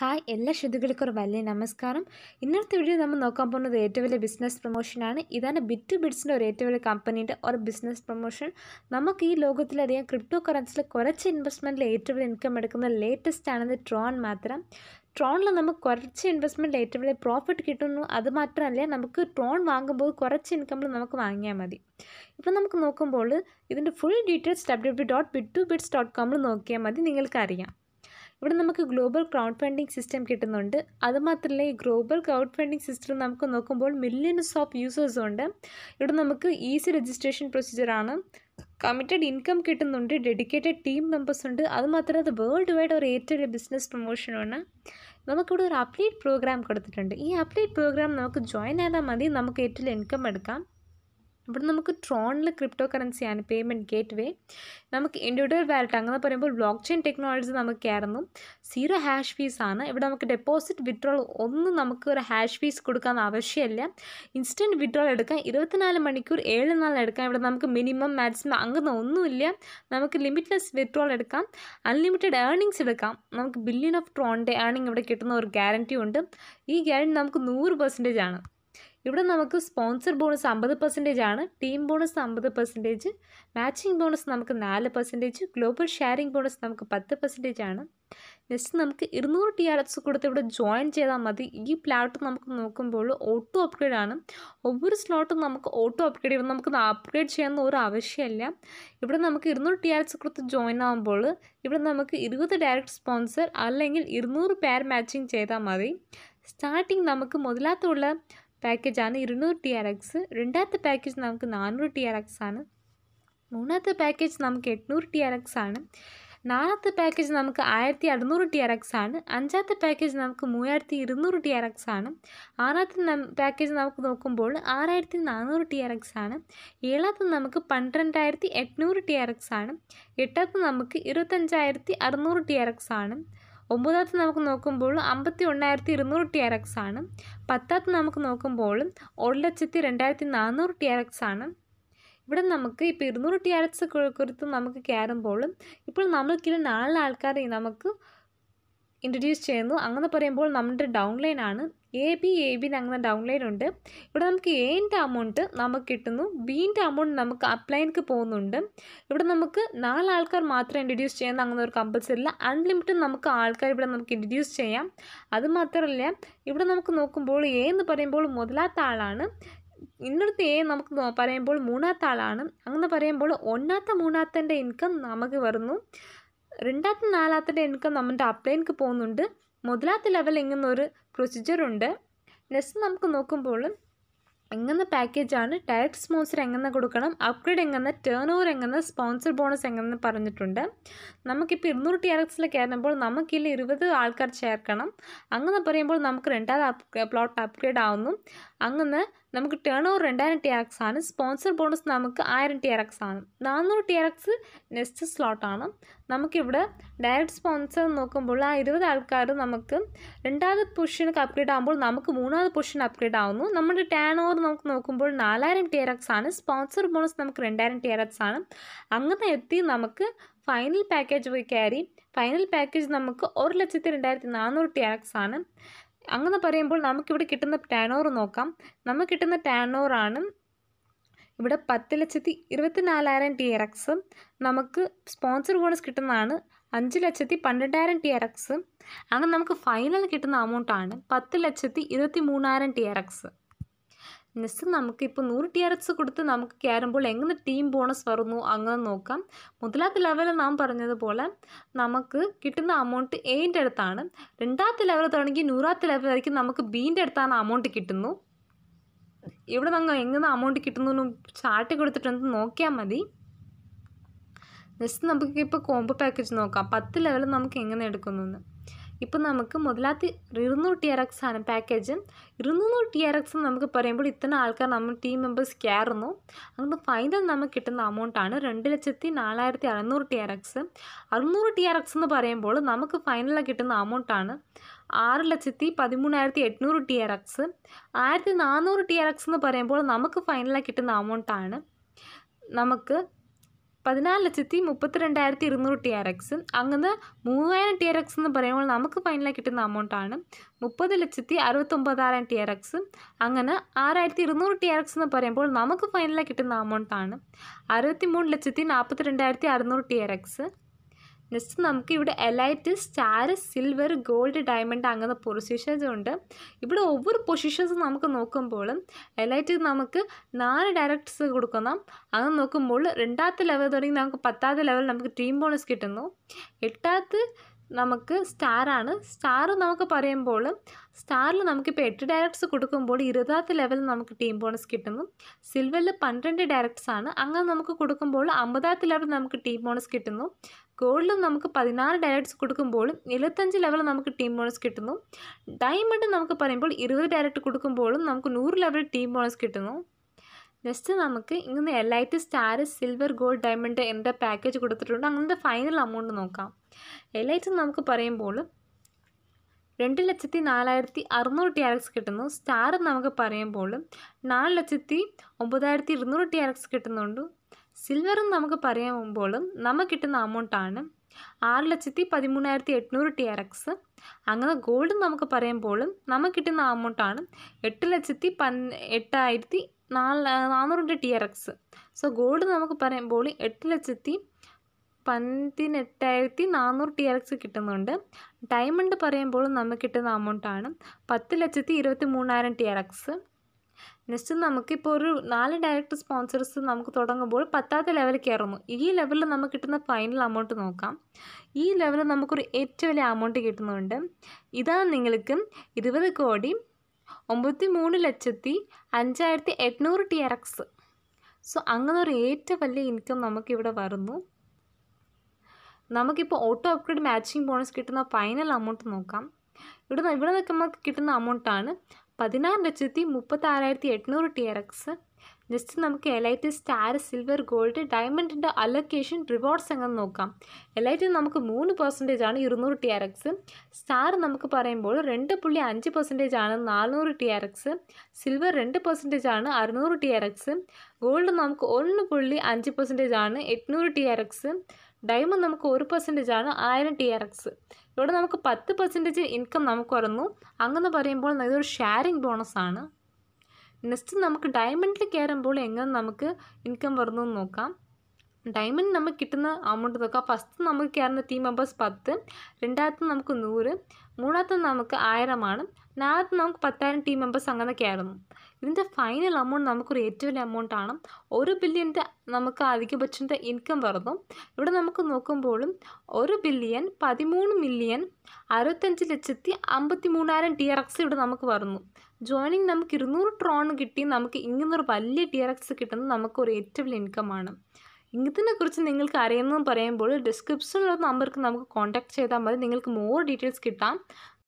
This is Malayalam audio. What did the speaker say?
ഹായ് എല്ലാ ശ്രുതികൾക്കും വലിയ നമസ്കാരം ഇന്നത്തെ വീഡിയോ നമ്മൾ നോക്കാൻ പോകുന്നത് ഏറ്റവും വലിയ ബിസിനസ് പ്രൊമോഷനാണ് ഇതാണ് ബിറ്റ് ബിഡ്സിൻ്റെ ഒരു ഏറ്റവും വലിയ കമ്പനിയുടെ ഒരു ബിസിനസ് പ്രൊമോഷൻ നമുക്ക് ഈ ലോകത്തിലധികം ക്രിപ്റ്റോ കറൻസിയിൽ കുറച്ച് ഇൻവെസ്റ്റ്മെൻറ്റിൽ ഏറ്റവും വലിയ ഇൻകം എടുക്കുന്ന ലേറ്റസ്റ്റ് ആണെന്ന് ട്രോൺ മാത്രം ട്രോണിൽ നമുക്ക് കുറച്ച് ഇൻവെസ്റ്റ്മെൻറ്റ് ഏറ്റവും വലിയ പ്രോഫിറ്റ് കിട്ടുന്നു അത് മാത്രമല്ല നമുക്ക് ട്രോൺ വാങ്ങുമ്പോൾ കുറച്ച് ഇൻകമ്മിൽ നമുക്ക് വാങ്ങിയാൽ മതി ഇപ്പം നമുക്ക് നോക്കുമ്പോൾ ഇതിൻ്റെ full details W dot bit two bits dot കോമിൽ നോക്കിയാൽ മതി നിങ്ങൾക്കറിയാം ഇവിടെ നമുക്ക് ഗ്ലോബൽ ക്രൗഡ് ഫണ്ടിങ് സിസ്റ്റം കിട്ടുന്നുണ്ട് അതുമാത്രമല്ല ഈ ഗ്ലോബൽ ക്രൗഡ് ഫണ്ടിങ് സിസ്റ്റം നമുക്ക് നോക്കുമ്പോൾ മില്യൻസ് ഓഫ് യൂസേഴ്സ് ഉണ്ട് ഇവിടെ നമുക്ക് ഈസി രജിസ്ട്രേഷൻ പ്രൊസീജിയറാണ് കമ്മിറ്റഡ് ഇൻകം കിട്ടുന്നുണ്ട് ഡെഡിക്കേറ്റഡ് ടീം മെമ്പേഴ്സ് ഉണ്ട് അതുമാത്രമല്ല അത് വേൾഡ് വൈഡ് ഒരു ഏറ്റവും വലിയ ബിസിനസ് പ്രൊമോഷനാണ് നമുക്കിവിടെ ഒരു അപ്ലേറ്റ് പ്രോഗ്രാം കൊടുത്തിട്ടുണ്ട് ഈ അപ്ലേറ്റ് പ്രോഗ്രാം നമുക്ക് ജോയിൻ ആയാൽ മതി നമുക്ക് ഏറ്റവും ഇൻകം എടുക്കാം ഇവിടെ നമുക്ക് ട്രോണിൽ ക്രിപ്റ്റോ കറൻസിയാണ് പേയ്മെൻറ്റ് ഗേറ്റ് വേ നമുക്ക് ഇൻഡിവിജ്വൽ വാലറ്റ് അങ്ങനെ പറയുമ്പോൾ ബ്ലോക്ക് ചെയിൻ ടെക്നോളജി ആയിരുന്നു സീറോ ഹാഷ് ഫീസാണ് ഇവിടെ നമുക്ക് ഡെപ്പോസിറ്റ് വിഡ്രോൾ ഒന്നും നമുക്ക് ഒരു ഹാഷ് ഫീസ് കൊടുക്കാൻ ആവശ്യമില്ല ഇൻസ്റ്റൻറ്റ് വിഡ്രോൾ എടുക്കാൻ ഇരുപത്തിനാല് മണിക്കൂർ ഏഴ് നാൾ എടുക്കാം ഇവിടെ നമുക്ക് മിനിമം മാക്സിമം അങ്ങനെ ഒന്നുമില്ല നമുക്ക് ലിമിറ്റ്ലെസ് വിഡ്രോൾ എടുക്കാം അൺലിമിറ്റഡ് ഏർണിങ്സ് എടുക്കാം നമുക്ക് ബില്യൺ ഓഫ് ട്രോണിൻ്റെ ഏർണിംഗ് ഇവിടെ കിട്ടുന്ന ഒരു ഗ്യാരൻറ്റി ഉണ്ട് ഈ ഗ്യാരൻറ്റി നമുക്ക് നൂറ് പെർസെൻറ്റേജ് ആണ് ഇവിടെ നമുക്ക് സ്പോൺസർ ബോണസ് അമ്പത് പെർസെൻറ്റേജ് ആണ് ടീം ബോണസ് അമ്പത് പെർസെൻറ്റേജ് മാച്ചിങ് ബോണസ് നമുക്ക് നാല് പെർസെൻറ്റേജ് ഗ്ലോബൽ ഷെയറിംഗ് ബോണസ് നമുക്ക് പത്ത് പെർസെൻറ്റേജ് ആണ് നെക്സ്റ്റ് നമുക്ക് ഇരുന്നൂറ് ടി ആർ എക്സ് കൊടുത്ത് ഇവിടെ ജോയിൻ ചെയ്താൽ മതി ഈ പ്ലാറ്റ് നമുക്ക് നോക്കുമ്പോൾ ഓട്ടോ അപ്ഗ്രേഡ് ആണ് ഒവ്വൊരു സ്ലോട്ടും നമുക്ക് ഓട്ടോ അപ്ഗ്രേഡ് ചെയ്യുമ്പോൾ നമുക്ക് അപ്ഗ്രേഡ് ചെയ്യാൻ ഒരു ആവശ്യമില്ല ഇവിടെ നമുക്ക് ഇരുന്നൂറ് ടി ആർ എക്സ് കൊടുത്ത് ജോയിൻ ആകുമ്പോൾ ഇവിടെ നമുക്ക് ഇരുപത് ഡയറക്റ്റ് സ്പോൺസർ അല്ലെങ്കിൽ ഇരുന്നൂറ് പേർ മാച്ചിങ് ചെയ്താൽ മതി സ്റ്റാർട്ടിങ് നമുക്ക് മുതലാത്തുള്ള പാക്കേജാണ് ഇരുന്നൂറ് ടി ആർ എക്സ് രണ്ടാമത്തെ പാക്കേജ് നമുക്ക് നാനൂറ് ടി ആർ എക്സ് ആണ് മൂന്നാമത്തെ പാക്കേജ് നമുക്ക് എട്നൂറ് ടി ആർ എക്സ് ആണ് നാലാമത്തെ പാക്കേജ് നമുക്ക് ആയിരത്തി അറുന്നൂറ് ടി ആർ എക്സ് ആണ് അഞ്ചാമത്തെ പാക്കേജ് നമുക്ക് മൂവായിരത്തി ഇരുന്നൂറ് ടി ആർ എക്സ് ആണ് ആറാമത്തെ പാക്കേജ് നമുക്ക് നോക്കുമ്പോൾ ആറായിരത്തി നാനൂറ് ടി ആർ എക്സ് ആണ് ഏഴാമത്തെ നമുക്ക് പന്ത്രണ്ടായിരത്തി എട്നൂറ് ടി ആർ എക്സ് ആണ് എട്ടാമത്തെ നമുക്ക് ഇരുപത്തഞ്ചായിരത്തി അറുന്നൂറ് ടി ആർ എക്സ് ആണ് ഒമ്പതാമത്തെ നമുക്ക് നോക്കുമ്പോൾ അമ്പത്തി ഒണ്ണായിരത്തി ഇരുന്നൂറ് ടി ആർ എക്സ് ആണ് പത്താമത്തെ നമുക്ക് നോക്കുമ്പോൾ ഒരു ലക്ഷത്തി രണ്ടായിരത്തി നാനൂറ് ടി ആർ എക്സ് ആണ് ഇവിടെ നമുക്ക് ഇപ്പോൾ ഇരുന്നൂറ് ടി ആർ എക്സ് കുറിച്ച് നമുക്ക് കയറുമ്പോൾ ഇപ്പോൾ നമ്മൾക്കിടെ നാല് ആൾക്കാരെ നമുക്ക് ഇൻട്രൊഡ്യൂസ് ചെയ്യുന്നു അങ്ങനെ പറയുമ്പോൾ നമ്മുടെ ഡൗൺ ലൈൻ ആണ് എ ബി എ ബിന് അങ്ങനെ ഡൗൺലൈൻ ഉണ്ട് ഇവിടെ നമുക്ക് എൻ്റെ അമൗണ്ട് നമുക്ക് കിട്ടുന്നു ബീൻ്റെ അമൗണ്ട് നമുക്ക് അപ്ലൈനിക്ക് പോകുന്നുണ്ട് ഇവിടെ നമുക്ക് നാലാൾക്കാർ മാത്രം ഇൻട്രൊഡ്യൂസ് ചെയ്യുന്ന അങ്ങനെ ഒരു കമ്പൽസറി ഇല്ല അൺലിമിറ്റഡ് നമുക്ക് ആൾക്കാർ ഇവിടെ നമുക്ക് ഇൻട്രൊഡ്യൂസ് ചെയ്യാം അത് മാത്രമല്ല ഇവിടെ നമുക്ക് നോക്കുമ്പോൾ എ എന്ന് പറയുമ്പോൾ മുതലാത്ത ആളാണ് ഇന്നടുത്ത് എ നമുക്ക് പറയുമ്പോൾ മൂന്നാത്ത ആളാണ് അങ്ങനെ പറയുമ്പോൾ ഒന്നാത്ത മൂന്നാത്തൻ്റെ ഇൻകം നമുക്ക് വരുന്നു രണ്ടാമത്തെ നാലാമത്തെ ഇൻകം നമ്മുടെ അപ്ലൈനിക്ക് പോകുന്നുണ്ട് മുതലാത്ത ലെവൽ പ്രൊസീജിയർ ഉണ്ട് നെക്സ്റ്റ് നമുക്ക് നോക്കുമ്പോൾ എങ്ങനെ പാക്കേജാണ് ഡയറക്റ്റ് സ്പോൺസർ എങ്ങനെ കൊടുക്കണം അപ്ഗ്രേഡ് എങ്ങനെ ടേൺ ഓവർ എങ്ങനെ സ്പോൺസർ ബോണസ് എങ്ങനെ പറഞ്ഞിട്ടുണ്ട് നമുക്കിപ്പോൾ ഇരുന്നൂറ് ടി ആർ എക്സിൽ കയറുമ്പോൾ നമുക്കില്ല ഇരുപത് ആൾക്കാർ ചേർക്കണം അങ്ങനെ പറയുമ്പോൾ നമുക്ക് രണ്ടാമത് അപ് പ്ലോട്ട് അപ്ഗ്രേഡ് ആവുന്നു അങ്ങനെ നമുക്ക് ടേൺ ഓവർ രണ്ടായിരം ടി ആർ എക്സ് ആണ് സ്പോൺസർ ബോണസ് നമുക്ക് ആയിരം ടി ആർ എക്സ് ആണ് നാനൂറ് ടി ആർ എക്സ് നെക്സ്റ്റ് സ്ലോട്ടാണ് നമുക്കിവിടെ ഡയറക്റ്റ് സ്പോൺസർ നോക്കുമ്പോൾ ആ ഇരുപത് ആൾക്കാർ നമുക്ക് രണ്ടാമത് പൊസിഷനൊക്കെ അപ്ഗ്രേഡ് ആകുമ്പോൾ നമുക്ക് മൂന്നാമത് പൊസിഷൻ അപ്ഗ്രേഡ് ആവുന്നു നമ്മുടെ ടേൺ ഓവർ നമുക്ക് നോക്കുമ്പോൾ നാലായിരം ടി ആർ എക്സ് ആണ് സ്പോൺസർ ബോണസ് നമുക്ക് രണ്ടായിരം ടി ആർ എക്സ് ആണ് അങ്ങനെ എത്തി നമുക്ക് ഫൈനൽ പാക്കേജ് പോയി കയറി ഫൈനൽ പാക്കേജ് നമുക്ക് ഒരു ലക്ഷത്തി രണ്ടായിരത്തി നാനൂറ് ടി ആർ എക്സ് ആണ് അങ്ങനെ പറയുമ്പോൾ നമുക്കിവിടെ കിട്ടുന്ന ടാനോർ നോക്കാം നമുക്ക് കിട്ടുന്ന ടാനോറാണ് ഇവിടെ പത്ത് ലക്ഷത്തി ഇരുപത്തി നാലായിരം ടി എറക്സ് നമുക്ക് സ്പോൺസർ ബോണസ് കിട്ടുന്നതാണ് അഞ്ച് ലക്ഷത്തി പന്ത്രണ്ടായിരം ടി എറക്സ് അങ്ങനെ നമുക്ക് ഫൈനൽ കിട്ടുന്ന എമൗണ്ടാണ് പത്ത് ലക്ഷത്തി ഇരുപത്തി മൂന്നായിരം ടി എറക്സ് നെക്സ്റ്റ് നമുക്കിപ്പോൾ നൂറ് ടി ആർ എക്സ് കൊടുത്ത് നമുക്ക് കയറുമ്പോൾ എങ്ങനെ ടീം ബോണസ് വരുന്നു അങ്ങനെ നോക്കാം മുതലാത്ത ലെവലിൽ നാം പറഞ്ഞതുപോലെ നമുക്ക് കിട്ടുന്ന അമൗണ്ട് എൻ്റെ അടുത്താണ് രണ്ടാമത്തെ ലെവൽ തുടങ്ങി നൂറാമത്തെ ലെവൽ വരയ്ക്കും നമുക്ക് ബീൻ്റെ അടുത്താണ് അമൗണ്ട് കിട്ടുന്നു ഇവിടെ നമുക്ക് എങ്ങനെ അമൗണ്ട് കിട്ടുന്നു ചാർട്ട് കൊടുത്തിട്ടുണ്ട് നോക്കിയാൽ മതി നെക്സ്റ്റ് നമുക്ക് ഇപ്പോൾ കോമ്പ് പാക്കേജ് നോക്കാം പത്ത് ലെവൽ നമുക്ക് എങ്ങനെ എടുക്കുന്നു ഇപ്പം നമുക്ക് മുതലാത്ത് ഇരുന്നൂറ് ടി ആർ എക്സ് ആണ് പാക്കേജ് ഇരുന്നൂറ് ടി ആർ എക്സ് നമുക്ക് പറയുമ്പോൾ ഇത്തരം ആൾക്കാർ നമ്മൾ ടീം മെമ്പേഴ്സ് കയറുന്നു അങ്ങനെ ഫൈനൽ നമുക്ക് കിട്ടുന്ന എമൗണ്ടാണ് രണ്ട് ലക്ഷത്തി നാലായിരത്തി അറുന്നൂറ് ടി ആർ എക്സ് അറുന്നൂറ് ടി ആർ എക്സ് എന്ന് പറയുമ്പോൾ നമുക്ക് ഫൈനലിൽ കിട്ടുന്ന എമൗണ്ടാണ് ആറ് ലക്ഷത്തി പതിമൂന്നായിരത്തി എണ്ണൂറ് ടി ആർ എക്സ് ആയിരത്തി നാനൂറ് ടി ആർ എക്സ് എന്ന് പറയുമ്പോൾ നമുക്ക് ഫൈനലിൽ കിട്ടുന്ന എമൗണ്ടാണ് നമുക്ക് പതിനാല് ലക്ഷത്തി മുപ്പത്തിരണ്ടായിരത്തി ഇരുന്നൂറ് ടി ആർ എക്സ് അങ്ങനെ മൂവായിരം ടി ആർ എക്സ് എന്ന് പറയുമ്പോൾ നമുക്ക് ഫൈനലായി കിട്ടുന്ന എമൗണ്ടാണ് മുപ്പത് ലക്ഷത്തി അറുപത്തൊമ്പതായിരം ടി ആർ എക്സ് അങ്ങനെ ആറായിരത്തി ഇരുന്നൂറ് ടി ആർ എക്സ് എന്ന് പറയുമ്പോൾ നമുക്ക് ഫൈനലായി കിട്ടുന്ന എമൗണ്ടാണ് അറുപത്തി മൂന്ന് ലക്ഷത്തി നാൽപ്പത്തി രണ്ടായിരത്തി അറുന്നൂറ് ടി ആർ എക്സ് നെക്സ്റ്റ് നമുക്ക് ഇവിടെ elite star silver gold diamond അങ്ങനെ പൊസിഷൻസ് ഉണ്ട് ഇവിടെ ഒവർ പൊസിഷൻസ് നമുക്ക് നോക്കുമ്പോൾ എലൈറ്റ് നമുക്ക് നാല് ഡയറക്ടർസ് കൊടുക്കണം അങ്ങനെ നോക്കുമ്പോൾ രണ്ടാമത്തെ ലെവൽ തുടങ്ങി നമുക്ക് പത്താമത്തെ ലെവൽ നമുക്ക് ടീം ബോണസ് കിട്ടുന്നു എട്ടാമത്തെ നമുക്ക് സ്റ്റാറാണ് സ്റ്റാർ നമുക്ക് പറയുമ്പോൾ സ്റ്റാറിൽ നമുക്കിപ്പോൾ എട്ട് ഡയറക്ട്സ് കൊടുക്കുമ്പോൾ ഇരുപതാമത്തെ ലെവലിൽ നമുക്ക് ടീം ബോണസ് കിട്ടുന്നു സിൽവറിൽ പന്ത്രണ്ട് ഡയറക്ട്സ് ആണ് അങ്ങനെ നമുക്ക് കൊടുക്കുമ്പോൾ അമ്പതാമത്തെ ലെവൽ നമുക്ക് ടീം ബോണസ് കിട്ടുന്നു ഗോൾഡിൽ നമുക്ക് പതിനാറ് ഡയറക്ട്സ് കൊടുക്കുമ്പോൾ ഇരുപത്തഞ്ച് ലെവൽ നമുക്ക് ടീം ബോണസ് കിട്ടുന്നു ഡയമണ്ട് നമുക്ക് പറയുമ്പോൾ ഇരുപത് ഡയറക്റ്റ് കൊടുക്കുമ്പോഴും നമുക്ക് നൂറ് ലെവൽ ടീം ബോണസ് കിട്ടുന്നു നെക്സ്റ്റ് നമുക്ക് ഇങ്ങനെ L I T star silver gold diamond എന്താ പാക്കേജ് കൊടുത്തിട്ടുണ്ട് അങ്ങനത്തെ ഫൈനൽ എമൗണ്ട് നോക്കാം എൽ ഐ ടി നമുക്ക് പറയുമ്പോൾ രണ്ട് ലക്ഷത്തി നാലായിരത്തി അറുന്നൂറ് ടി ആർ കിട്ടുന്നു സ്റ്റാർ നമുക്ക് പറയുമ്പോൾ നാല് ലക്ഷത്തി ഒമ്പതായിരത്തി ഇരുന്നൂറ് ടി ആർ കിട്ടുന്നുണ്ട് സിൽവർ നമുക്ക് പറയുമ്പോൾ നമുക്ക് കിട്ടുന്ന എമൗണ്ടാണ് ആറ് ലക്ഷത്തി പതിമൂന്നായിരത്തി എട്നൂറ് ടി ആർ അങ്ങനെ ഗോൾഡ് നമുക്ക് പറയുമ്പോൾ നമുക്ക് കിട്ടുന്ന എമൗണ്ടാണ് എട്ട് ലക്ഷത്തി പന് എട്ടായിരത്തി നാല് നാനൂറുണ്ട് T R X so gold നമുക്ക് പറയുമ്പോൾ എട്ട് ലക്ഷത്തി പതിനെട്ടായിരത്തി നാനൂറ് ടി ആർ എക്സ് കിട്ടുന്നുണ്ട് ഡയമണ്ട് പറയുമ്പോൾ നമുക്ക് കിട്ടുന്ന ആണ് പത്ത് ലക്ഷത്തി ഇരുപത്തി മൂന്നായിരം ടി ആർ എക്സ് നെക്സ്റ്റ് നമുക്കിപ്പോൾ ഒരു നാല് ഡയറക്റ്റ് സ്പോൺസേഴ്സ് നമുക്ക് തുടങ്ങുമ്പോൾ പത്താത്ത ലെവൽ കയറുന്നു ഈ ലെവലിൽ നമുക്ക് കിട്ടുന്ന ഫൈനൽ എമൗണ്ട് നോക്കാം ഈ ലെവലിൽ നമുക്കൊരു ഏറ്റവും വലിയ എമൗണ്ട് കിട്ടുന്നുണ്ട് ഇതാണ് നിങ്ങൾക്ക് ഇരുപത് കോടി ഒമ്പത്തി മൂന്ന് ലക്ഷത്തി അഞ്ചായിരത്തി എണ്ണൂറ് ടി എറക്സ് സോ അങ്ങനെ ഒരു ഏറ്റവും വലിയ ഇൻകം നമുക്കിവിടെ വരുന്നു നമുക്കിപ്പോൾ ഓട്ടോ അപ്ഗ്രേഡ് മാച്ചിങ് ബോണസ് കിട്ടുന്ന ഫൈനൽ എമൗണ്ട് നോക്കാം ഇവിടെ ഇവിടെ നിൽക്കുമ്പോൾ കിട്ടുന്ന എമൗണ്ട് ആണ് പതിനാറ് ലക്ഷത്തി മുപ്പത്താറായിരത്തി എണ്ണൂറ് ടി എറക്സ് ജസ്റ്റ് നമുക്ക് എലൈറ്റ് സ്റ്റാർ സിൽവർ ഗോൾഡ് ഡയമണ്ടിൻ്റെ അലൊക്കേഷൻ റിവാർഡ്സ് എങ്ങനെ നോക്കാം എലൈറ്റ് നമുക്ക് മൂന്ന് പെർസെൻറ്റേജ് ആണ് ഇരുന്നൂറ് ടി ആർ എക്സ് സ്റ്റാർ നമുക്ക് പറയുമ്പോൾ രണ്ട് പുള്ളി അഞ്ച് പെർസെൻറ്റേജ് ആണ് നാനൂറ് ടി ആർ എക്സ് സിൽവർ രണ്ട് പെർസെൻറ്റേജ് ആണ് അറുന്നൂറ് ടി ആർ എക്സ് ഗോൾഡ് നമുക്ക് ഒന്ന് പുള്ളി അഞ്ച് പെർസെൻറ്റേജ് ആണ് എട്ടുന്നൂറ് ടി ആർ എക്സ് ഡയമണ്ട് നമുക്ക് ഒരു പെർസെൻറ്റേജ് ആണ് ആയിരം ടി ആർ എക്സ് ഇവിടെ നമുക്ക് പത്ത് പെർസെൻറ്റേജ് ഇൻകം നമുക്ക് വരുന്നു അങ്ങനെ പറയുമ്പോൾ ഇതൊരു ഷെയറിങ് ബോണസ് ആണ് നെക്സ്റ്റ് നമുക്ക് ഡയമണ്ടിൽ കയറുമ്പോൾ എങ്ങനെ നമുക്ക് ഇൻകം വരുന്നു എന്ന് നോക്കാം ഡയമണ്ട് നമുക്ക് കിട്ടുന്ന അമൗണ്ട് നോക്കാം ഫസ്റ്റ് നമുക്ക് കയറുന്ന ടീം മെമ്പേഴ്സ് പത്ത് രണ്ടാമത്തെ നമുക്ക് നൂറ് മൂന്നാമത്തെ നമുക്ക് ആയിരമാണ് നേരത്തെ നമുക്ക് പത്തായിരം ടീം മെമ്പേഴ്സ് അങ്ങനെയൊക്കെ ആയിരുന്നു ഇതിൻ്റെ ഫൈനൽ എമൗണ്ട് നമുക്കൊരു ഏറ്റവും വലിയ ആണ് ഒരു ബില്യൻ്റെ നമുക്ക് ആദിക്യ ഇൻകം വരുന്നു ഇവിടെ നമുക്ക് നോക്കുമ്പോഴും ഒരു ബില്യൺ പതിമൂന്ന് മില്യൺ അറുപത്തഞ്ച് ലക്ഷത്തി അമ്പത്തി മൂന്നായിരം ടി ആർ എക്സ് ഇവിടെ നമുക്ക് വരുന്നു ജോയിനിങ് നമുക്ക് ഇരുന്നൂറ് ട്രോൺ കിട്ടി നമുക്ക് ഇങ്ങനൊരു വലിയ ടി ആർ എക്സ് കിട്ടുന്നത് നമുക്കൊരു ഏറ്റവും വലിയ ആണ് ഇതിനെക്കുറിച്ച് നിങ്ങൾക്ക് അറിയുന്നതെന്ന് പറയുമ്പോൾ ഡിസ്ക്രിപ്ഷനിലുള്ള നമ്പർക്ക് നമുക്ക് കോൺടാക്ട് ചെയ്താൽ മതി നിങ്ങൾക്ക് മോർ ഡീറ്റെയിൽസ് കിട്ടാം